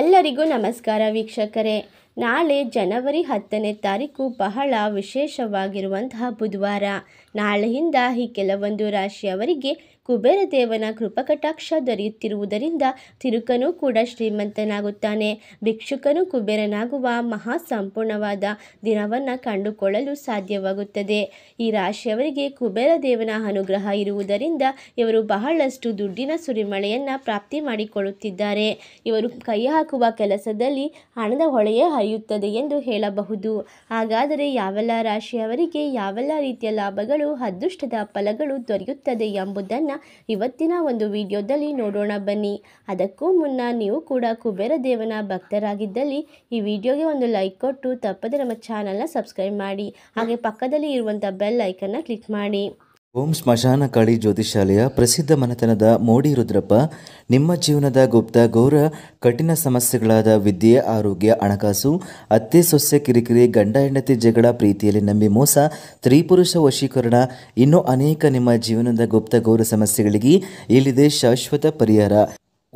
ಎಲ್ಲರಿಗೂ ನಮಸ್ಕಾರ ವೀಕ್ಷಕರೇ ನಾಳೆ ಜನವರಿ ಹತ್ತನೇ ತಾರೀಕು ಬಹಳ ವಿಶೇಷವಾಗಿರುವಂತಹ ಬುಧವಾರ ನಾಳೆಯಿಂದ ಈ ಕೆಲವೊಂದು ರಾಶಿಯವರಿಗೆ ಕುಬೇರ ದೇವನ ಕೃಪಕಟಾಕ್ಷ ದೊರೆಯುತ್ತಿರುವುದರಿಂದ ತಿರುಕನೂ ಕೂಡ ಶ್ರೀಮಂತನಾಗುತ್ತಾನೆ ಭಿಕ್ಷುಕನು ಕುಬೇರನಾಗುವ ಮಹಾ ಸಂಪೂರ್ಣವಾದ ದಿನವನ್ನು ಕಂಡುಕೊಳ್ಳಲು ಸಾಧ್ಯವಾಗುತ್ತದೆ ಈ ರಾಶಿಯವರಿಗೆ ಕುಬೇರ ದೇವನ ಅನುಗ್ರಹ ಇರುವುದರಿಂದ ಇವರು ಬಹಳಷ್ಟು ದುಡ್ಡಿನ ಸುರಿಮಳೆಯನ್ನು ಪ್ರಾಪ್ತಿ ಮಾಡಿಕೊಳ್ಳುತ್ತಿದ್ದಾರೆ ಇವರು ಕೈ ಹಾಕುವ ಕೆಲಸದಲ್ಲಿ ಹಣದ ಹೊಳೆಯೇ ಹರಿಯುತ್ತದೆ ಎಂದು ಹೇಳಬಹುದು ಹಾಗಾದರೆ ಯಾವೆಲ್ಲ ರಾಶಿಯವರಿಗೆ ಯಾವೆಲ್ಲ ರೀತಿಯ ಲಾಭಗಳು ಅದೃಷ್ಟದ ಫಲಗಳು ದೊರೆಯುತ್ತದೆ ಎಂಬುದನ್ನು ಇವತ್ತಿನ ಒಂದು ವಿಡಿಯೋದಲ್ಲಿ ನೋಡೋಣ ಬನ್ನಿ ಅದಕ್ಕೂ ಮುನ್ನ ನೀವು ಕೂಡ ಕುಬೇರ ದೇವನ ಭಕ್ತರಾಗಿದ್ದಲ್ಲಿ ಈ ವಿಡಿಯೋಗೆ ಒಂದು ಲೈಕ್ ಕೊಟ್ಟು ತಪ್ಪದೆ ನಮ್ಮ ಚಾನಲ್ನ ಸಬ್ಸ್ಕ್ರೈಬ್ ಮಾಡಿ ಹಾಗೆ ಪಕ್ಕದಲ್ಲಿ ಇರುವಂಥ ಬೆಲ್ ಐಕನ್ನ ಕ್ಲಿಕ್ ಮಾಡಿ ಓಂ ಸ್ಮಶಾನ ಕಾಳಿ ಜ್ಯೋತಿಷಾಲೆಯ ಪ್ರಸಿದ್ಧ ಮನೆತನದ ಮೋಡಿ ರುದ್ರಪ್ಪ ನಿಮ್ಮ ಜೀವನದ ಗುಪ್ತ ಗೌರ ಕಠಿಣ ಸಮಸ್ಯೆಗಳಾದ ವಿದ್ಯೆ ಆರೋಗ್ಯ ಹಣಕಾಸು ಅತ್ತೆ ಸೊಸೆ ಕಿರಿಕಿರಿ ಗಂಡ ಹೆಂಡತಿ ಜಗಳ ಪ್ರೀತಿಯಲ್ಲಿ ನಂಬಿ ಮೋಸ ಸ್ತ್ರೀಪುರುಷ ವಶೀಕರಣ ಇನ್ನೂ ಅನೇಕ ನಿಮ್ಮ ಜೀವನದ ಗುಪ್ತ ಗೌರ ಸಮಸ್ಯೆಗಳಿಗೆ ಇಲ್ಲಿದೆ ಶಾಶ್ವತ ಪರಿಹಾರ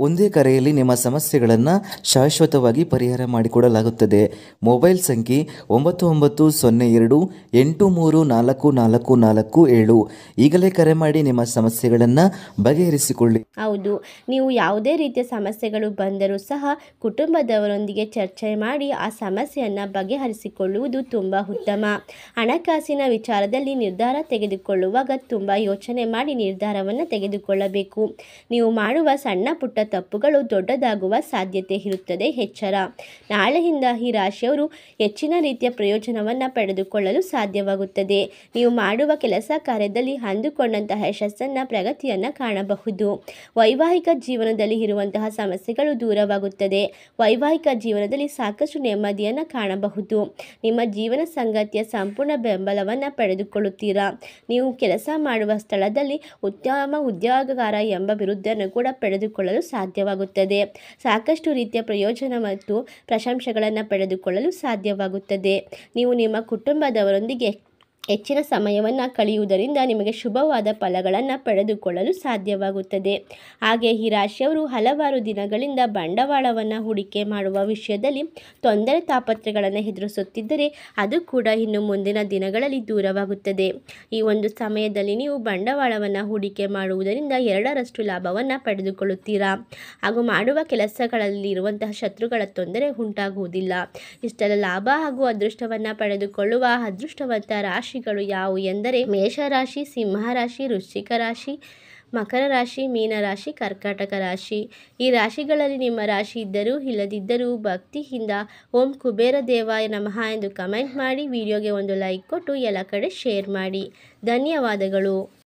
ಒಂದೇ ಕರೆಯಲ್ಲಿ ನಿಮ್ಮ ಸಮಸ್ಯೆಗಳನ್ನು ಶಾಶ್ವತವಾಗಿ ಪರಿಹಾರ ಮಾಡಿಕೊಡಲಾಗುತ್ತದೆ ಮೊಬೈಲ್ ಸಂಖ್ಯೆ ಒಂಬತ್ತು ಒಂಬತ್ತು ಸೊನ್ನೆ ಎರಡು ಎಂಟು ಮೂರು ನಾಲ್ಕು ನಾಲ್ಕು ನಾಲ್ಕು ಏಳು ಈಗಲೇ ಕರೆ ಮಾಡಿ ನಿಮ್ಮ ಸಮಸ್ಯೆಗಳನ್ನು ಬಗೆಹರಿಸಿಕೊಳ್ಳಿ ಹೌದು ನೀವು ಯಾವುದೇ ರೀತಿಯ ಸಮಸ್ಯೆಗಳು ಬಂದರೂ ಸಹ ಕುಟುಂಬದವರೊಂದಿಗೆ ಚರ್ಚೆ ಮಾಡಿ ಆ ಸಮಸ್ಯೆಯನ್ನು ಬಗೆಹರಿಸಿಕೊಳ್ಳುವುದು ತುಂಬ ಉತ್ತಮ ಹಣಕಾಸಿನ ವಿಚಾರದಲ್ಲಿ ನಿರ್ಧಾರ ತೆಗೆದುಕೊಳ್ಳುವಾಗ ತುಂಬ ಯೋಚನೆ ಮಾಡಿ ನಿರ್ಧಾರವನ್ನು ತೆಗೆದುಕೊಳ್ಳಬೇಕು ನೀವು ಮಾಡುವ ಸಣ್ಣ ಪುಟ್ಟ ತಪ್ಪುಗಳು ದೊಡ್ಡದಾಗುವ ಸಾಧ್ಯತೆ ಇರುತ್ತದೆ ಎಚ್ಚರ ನಾಳೆಯಿಂದ ಈ ರಾಶಿಯವರು ಹೆಚ್ಚಿನ ರೀತಿಯ ಪ್ರಯೋಜನವನ್ನು ಪಡೆದುಕೊಳ್ಳಲು ಸಾಧ್ಯವಾಗುತ್ತದೆ ನೀವು ಮಾಡುವ ಕೆಲಸ ಕಾರ್ಯದಲ್ಲಿ ಅಂದುಕೊಂಡಂತಹ ಯಶಸ್ಸನ್ನು ಪ್ರಗತಿಯನ್ನು ಕಾಣಬಹುದು ವೈವಾಹಿಕ ಜೀವನದಲ್ಲಿ ಇರುವಂತಹ ಸಮಸ್ಯೆಗಳು ದೂರವಾಗುತ್ತದೆ ವೈವಾಹಿಕ ಜೀವನದಲ್ಲಿ ಸಾಕಷ್ಟು ನೆಮ್ಮದಿಯನ್ನು ಕಾಣಬಹುದು ನಿಮ್ಮ ಜೀವನ ಸಂಗತಿಯ ಸಂಪೂರ್ಣ ಬೆಂಬಲವನ್ನು ಪಡೆದುಕೊಳ್ಳುತ್ತೀರಾ ನೀವು ಕೆಲಸ ಮಾಡುವ ಸ್ಥಳದಲ್ಲಿ ಉತ್ತಮ ಉದ್ಯೋಗಕಾರ ಎಂಬ ವಿರುದ್ಧನ್ನು ಕೂಡ ಪಡೆದುಕೊಳ್ಳಲು ಸಾಧ್ಯವಾಗುತ್ತದೆ ಸಾಕಷ್ಟು ರೀತಿಯ ಪ್ರಯೋಜನ ಮತ್ತು ಪ್ರಶಂಸೆಗಳನ್ನು ಪಡೆದುಕೊಳ್ಳಲು ಸಾಧ್ಯವಾಗುತ್ತದೆ ನೀವು ನಿಮ್ಮ ಕುಟುಂಬದವರೊಂದಿಗೆ ಹೆಚ್ಚಿನ ಸಮಯವನ್ನು ಕಳೆಯುವುದರಿಂದ ನಿಮಗೆ ಶುಭವಾದ ಫಲಗಳನ್ನು ಪಡೆದುಕೊಳ್ಳಲು ಸಾಧ್ಯವಾಗುತ್ತದೆ ಹಾಗೆ ಈ ರಾಶಿಯವರು ಹಲವಾರು ದಿನಗಳಿಂದ ಬಂಡವಾಳವನ್ನು ಹೂಡಿಕೆ ಮಾಡುವ ವಿಷಯದಲ್ಲಿ ತೊಂದರೆ ತಾಪತ್ರೆಗಳನ್ನು ಎದುರಿಸುತ್ತಿದ್ದರೆ ಅದು ಕೂಡ ಇನ್ನು ಮುಂದಿನ ದಿನಗಳಲ್ಲಿ ದೂರವಾಗುತ್ತದೆ ಈ ಒಂದು ಸಮಯದಲ್ಲಿ ನೀವು ಬಂಡವಾಳವನ್ನು ಹೂಡಿಕೆ ಮಾಡುವುದರಿಂದ ಎರಡರಷ್ಟು ಲಾಭವನ್ನು ಪಡೆದುಕೊಳ್ಳುತ್ತೀರಾ ಹಾಗೂ ಮಾಡುವ ಕೆಲಸಗಳಲ್ಲಿರುವಂತಹ ಶತ್ರುಗಳ ತೊಂದರೆ ಉಂಟಾಗುವುದಿಲ್ಲ ಇಷ್ಟೆಲ್ಲ ಲಾಭ ಹಾಗೂ ಅದೃಷ್ಟವನ್ನು ಪಡೆದುಕೊಳ್ಳುವ ಅದೃಷ್ಟವಂತ ರಾಶಿ ರಾಶಿಗಳು ಯಾವುವು ಎಂದರೆ ಮೇಷರಾಶಿ ಸಿಂಹರಾಶಿ ವೃಶ್ಚಿಕ ರಾಶಿ ಮಕರ ರಾಶಿ ಮೀನರಾಶಿ ಕರ್ಕಾಟಕ ರಾಶಿ ಈ ರಾಶಿಗಳಲ್ಲಿ ನಿಮ್ಮ ರಾಶಿ ಇದ್ದರೂ ಇಲ್ಲದಿದ್ದರೂ ಭಕ್ತಿಯಿಂದ ಓಂ ಕುಬೇರ ದೇವಾಯ ನಮಃ ಎಂದು ಕಮೆಂಟ್ ಮಾಡಿ ವಿಡಿಯೋಗೆ ಒಂದು ಲೈಕ್ ಕೊಟ್ಟು ಎಲ್ಲ ಕಡೆ ಶೇರ್ ಮಾಡಿ ಧನ್ಯವಾದಗಳು